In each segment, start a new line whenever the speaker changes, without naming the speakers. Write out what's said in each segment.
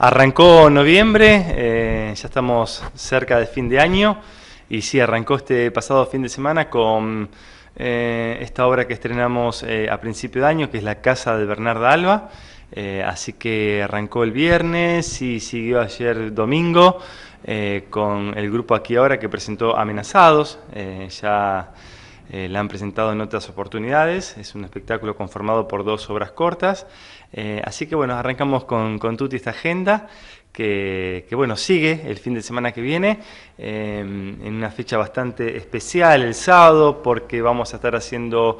Arrancó noviembre, eh, ya estamos cerca de fin de año y sí, arrancó este pasado fin de semana con eh, esta obra que estrenamos eh, a principio de año, que es La Casa de Bernarda Alba. así que arrancó el viernes y siguió ayer domingo con el grupo Aquí Ahora que presentó Amenazados. ya eh, la han presentado en otras oportunidades, es un espectáculo conformado por dos obras cortas. Eh, así que bueno, arrancamos con, con Tuti esta agenda, que, bueno, sigue el fin de semana que viene, eh, en una fecha bastante especial, el sábado, porque vamos a estar haciendo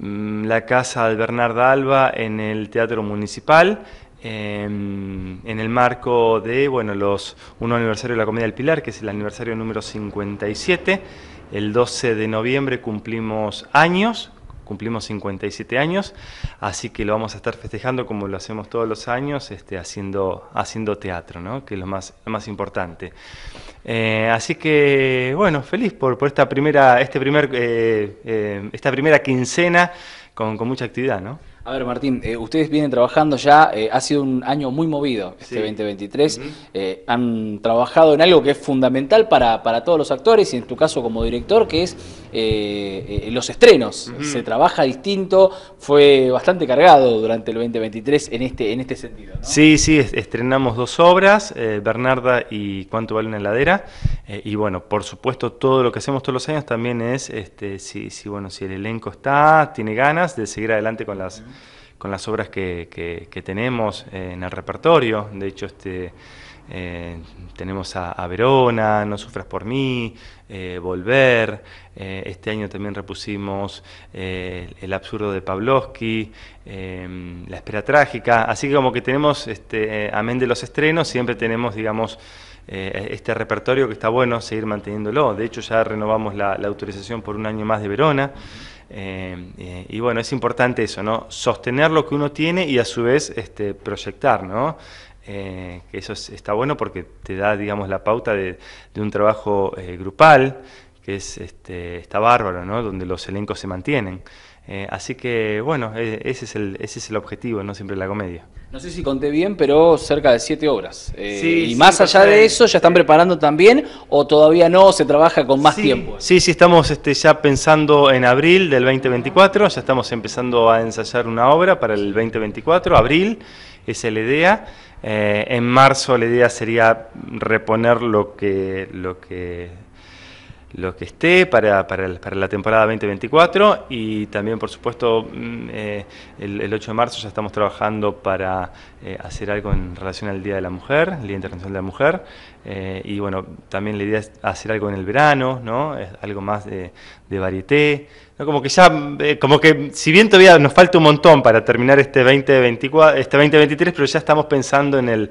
mm, la casa de Bernarda Alba en el Teatro Municipal. en el marco de bueno, los 1 aniversario de la Comedia del Pilar, que es el aniversario número 57. El 12 de noviembre cumplimos años, cumplimos 57 años, así que lo vamos a estar festejando como lo hacemos todos los años, este, haciendo, haciendo teatro, ¿no? que es lo más, más importante. Eh, así que, bueno, feliz por, esta, primera, este primer, eh, eh, esta primera quincena con,
con mucha actividad. ¿no? A ver, Martín, eh, ustedes vienen trabajando ya, eh, ha sido un año muy movido este 2023, eh, han trabajado en algo que es fundamental para, para, todos los actores y en tu caso como director, que es los estrenos. Se trabaja distinto, fue bastante cargado durante el 2023 en este, en este sentido.
Sí, sí, estrenamos dos obras, Bernarda y Cuánto vale una heladera, y bueno, por supuesto todo lo que hacemos todos los años también es, este, si, bueno, si el elenco está, tiene ganas de seguir adelante con las con las obras que, tenemos eh, en el repertorio. De hecho, este, eh, tenemos a, Verona, No Sufras por mí, eh, Volver. este año también repusimos El absurdo de Pavlovsky, La espera trágica. Así que como que tenemos, este, amén de los estrenos, siempre tenemos, digamos, este repertorio que está bueno seguir manteniéndolo. De hecho, ya renovamos la, autorización por un año más de Verona. Eh, eh, y bueno, es importante eso, ¿no? Sostener lo que uno tiene y a su vez este, proyectar, ¿no? Eh, que eso está bueno porque te da, digamos, la pauta de, de un trabajo grupal, que es, este, está bárbaro, ¿no? Donde los elencos se mantienen. Eh, así que bueno, e, ese es, el, ese es el objetivo, no siempre la comedia.
No sé si conté bien, pero cerca de siete obras. Eh, y más allá de eso, ¿ya están preparando también o todavía no se trabaja con más tiempo?
Sí, sí, estamos este, ya pensando en abril del 2024, ya estamos empezando a ensayar una obra para el 2024, abril es la idea. Eh, en marzo la idea sería reponer lo que, lo que lo que esté para, para, para, la temporada 2024 y también por supuesto mm, eh, el, 8 de marzo ya estamos trabajando para eh, hacer algo en relación al Día de la Mujer, el Día Internacional de la Mujer eh, y bueno, también la idea es hacer algo en el verano, ¿no? Es algo más de, de varieté, como que ya, como que si bien todavía nos falta un montón para terminar este, 2024, este 2023, pero ya estamos pensando en el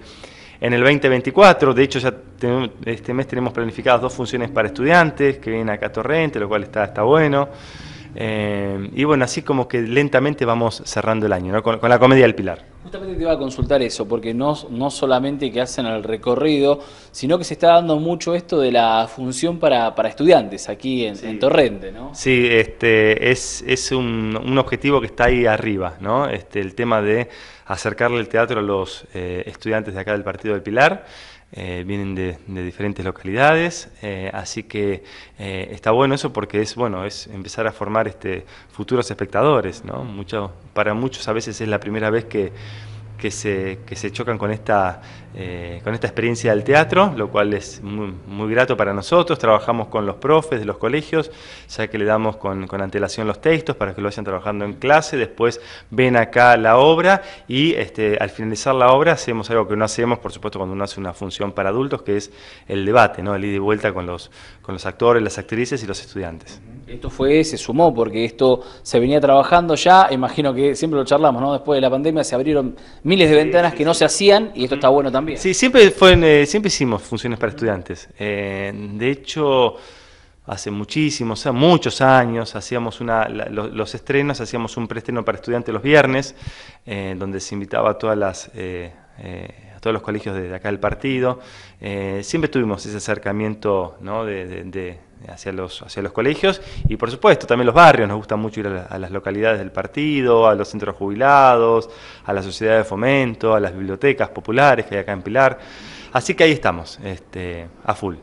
en el 2024. De hecho, ya este mes tenemos planificadas dos funciones para estudiantes que vienen acá a Torrente, lo cual está, está bueno. Eh, y bueno, así como que lentamente vamos cerrando el año, con la comedia del Pilar.
Justamente te iba a consultar eso, porque no, solamente que hacen el recorrido, sino que se está dando mucho esto de la función para, estudiantes aquí en, Torrente,
¿no? Sí, este, es, un, objetivo que está ahí arriba, ¿no? Este, el tema de acercarle el teatro a los eh, estudiantes de acá del Partido del Pilar. Eh, vienen de, diferentes localidades, eh, así que eh, está bueno eso porque es bueno es empezar a formar este futuros espectadores, ¿no? Mucho, para muchos a veces es la primera vez que que se, se chocan con esta, eh, con esta experiencia del teatro, lo cual es muy, grato para nosotros. Trabajamos con los profes de los colegios, ya que le damos con, antelación los textos para que lo vayan trabajando en clase. Después ven acá la obra y este, al finalizar la obra hacemos algo que no hacemos, por supuesto, cuando uno hace una función para adultos, que es el debate, ¿no? el ida y vuelta con los, con los actores,
las actrices y los estudiantes. Esto fue, se sumó, porque esto se venía trabajando ya, imagino que siempre lo charlamos, ¿no? después de la pandemia se abrieron miles de ventanas que no se hacían y esto está bueno también. Sí,
siempre, fue eh, siempre hicimos funciones para estudiantes. Eh, de hecho, hace muchísimos, o sea, muchos años, hacíamos una, los, estrenos, hacíamos un preestreno para estudiantes los viernes, eh, donde se invitaba a todas las a todos los colegios de acá del partido. Eh, siempre tuvimos ese acercamiento de, hacia, los, hacia los colegios y por supuesto también los barrios. Nos gusta mucho ir a, las localidades del partido, a los centros jubilados, a la sociedad de fomento, a las bibliotecas populares que hay acá en Pilar. Así que ahí estamos, este, a full.